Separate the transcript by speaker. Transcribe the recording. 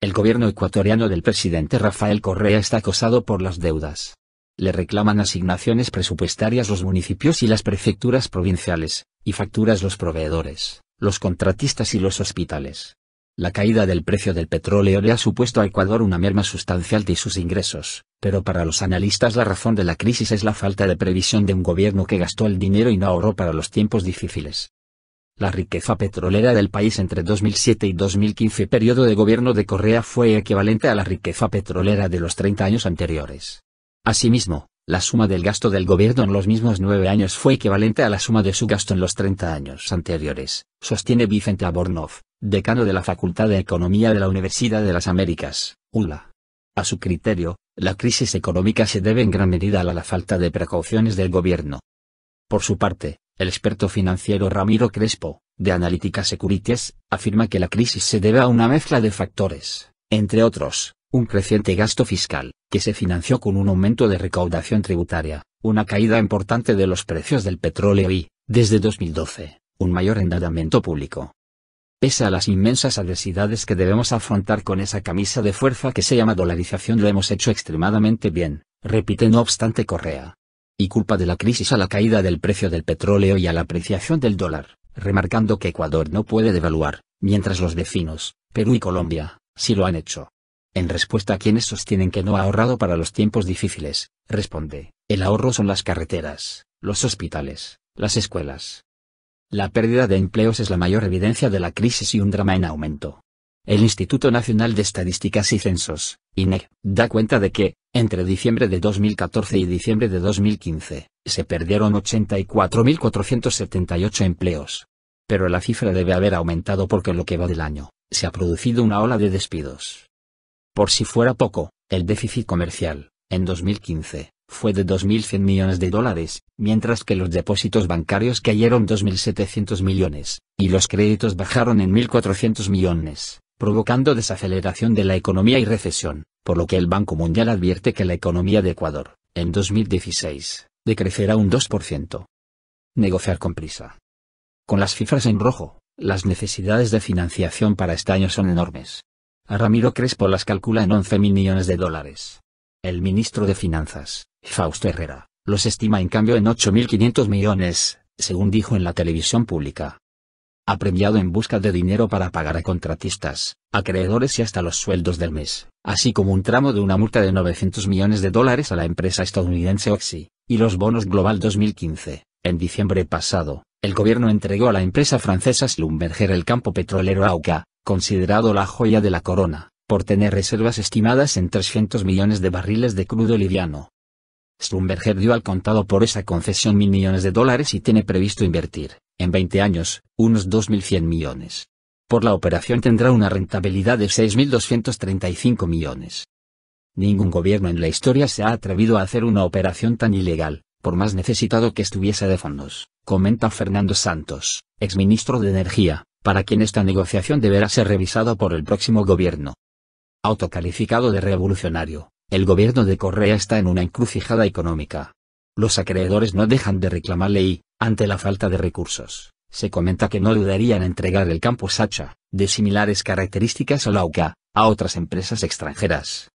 Speaker 1: El gobierno ecuatoriano del presidente Rafael Correa está acosado por las deudas. Le reclaman asignaciones presupuestarias los municipios y las prefecturas provinciales, y facturas los proveedores, los contratistas y los hospitales. La caída del precio del petróleo le ha supuesto a Ecuador una merma sustancial de sus ingresos, pero para los analistas la razón de la crisis es la falta de previsión de un gobierno que gastó el dinero y no ahorró para los tiempos difíciles. La riqueza petrolera del país entre 2007 y 2015 periodo de gobierno de Correa fue equivalente a la riqueza petrolera de los 30 años anteriores. Asimismo, la suma del gasto del gobierno en los mismos nueve años fue equivalente a la suma de su gasto en los 30 años anteriores, sostiene Vicente Abornov, decano de la Facultad de Economía de la Universidad de las Américas, ULA. A su criterio, la crisis económica se debe en gran medida a la falta de precauciones del gobierno. Por su parte, el experto financiero Ramiro Crespo, de Analítica Securities, afirma que la crisis se debe a una mezcla de factores, entre otros, un creciente gasto fiscal, que se financió con un aumento de recaudación tributaria, una caída importante de los precios del petróleo y, desde 2012, un mayor endeudamiento público. Pese a las inmensas adversidades que debemos afrontar con esa camisa de fuerza que se llama dolarización lo hemos hecho extremadamente bien, repite no obstante Correa y culpa de la crisis a la caída del precio del petróleo y a la apreciación del dólar, remarcando que Ecuador no puede devaluar, mientras los vecinos, Perú y Colombia, sí lo han hecho. En respuesta a quienes sostienen que no ha ahorrado para los tiempos difíciles, responde, el ahorro son las carreteras, los hospitales, las escuelas. La pérdida de empleos es la mayor evidencia de la crisis y un drama en aumento. El Instituto Nacional de Estadísticas y Censos, INEC, da cuenta de que, entre diciembre de 2014 y diciembre de 2015, se perdieron 84.478 empleos. Pero la cifra debe haber aumentado porque en lo que va del año, se ha producido una ola de despidos. Por si fuera poco, el déficit comercial, en 2015, fue de 2.100 millones de dólares, mientras que los depósitos bancarios cayeron 2.700 millones, y los créditos bajaron en 1.400 millones provocando desaceleración de la economía y recesión, por lo que el Banco Mundial advierte que la economía de Ecuador, en 2016, decrecerá un 2%. Negociar con prisa. Con las cifras en rojo, las necesidades de financiación para este año son enormes. A Ramiro Crespo las calcula en 11 millones de dólares. El ministro de Finanzas, Fausto Herrera, los estima en cambio en 8.500 millones, según dijo en la televisión pública apremiado en busca de dinero para pagar a contratistas, acreedores y hasta los sueldos del mes, así como un tramo de una multa de 900 millones de dólares a la empresa estadounidense Oxy, y los bonos Global 2015. En diciembre pasado, el gobierno entregó a la empresa francesa Schlumberger el campo petrolero Auca, considerado la joya de la corona, por tener reservas estimadas en 300 millones de barriles de crudo liviano. Schlumberger dio al contado por esa concesión mil millones de dólares y tiene previsto invertir en 20 años, unos 2.100 millones. Por la operación tendrá una rentabilidad de 6.235 millones. Ningún gobierno en la historia se ha atrevido a hacer una operación tan ilegal, por más necesitado que estuviese de fondos, comenta Fernando Santos, exministro de Energía, para quien esta negociación deberá ser revisada por el próximo gobierno. Autocalificado de revolucionario, el gobierno de Correa está en una encrucijada económica. Los acreedores no dejan de reclamarle y, ante la falta de recursos, se comenta que no dudarían en entregar el campo Sacha, de similares características a Lauca, a otras empresas extranjeras.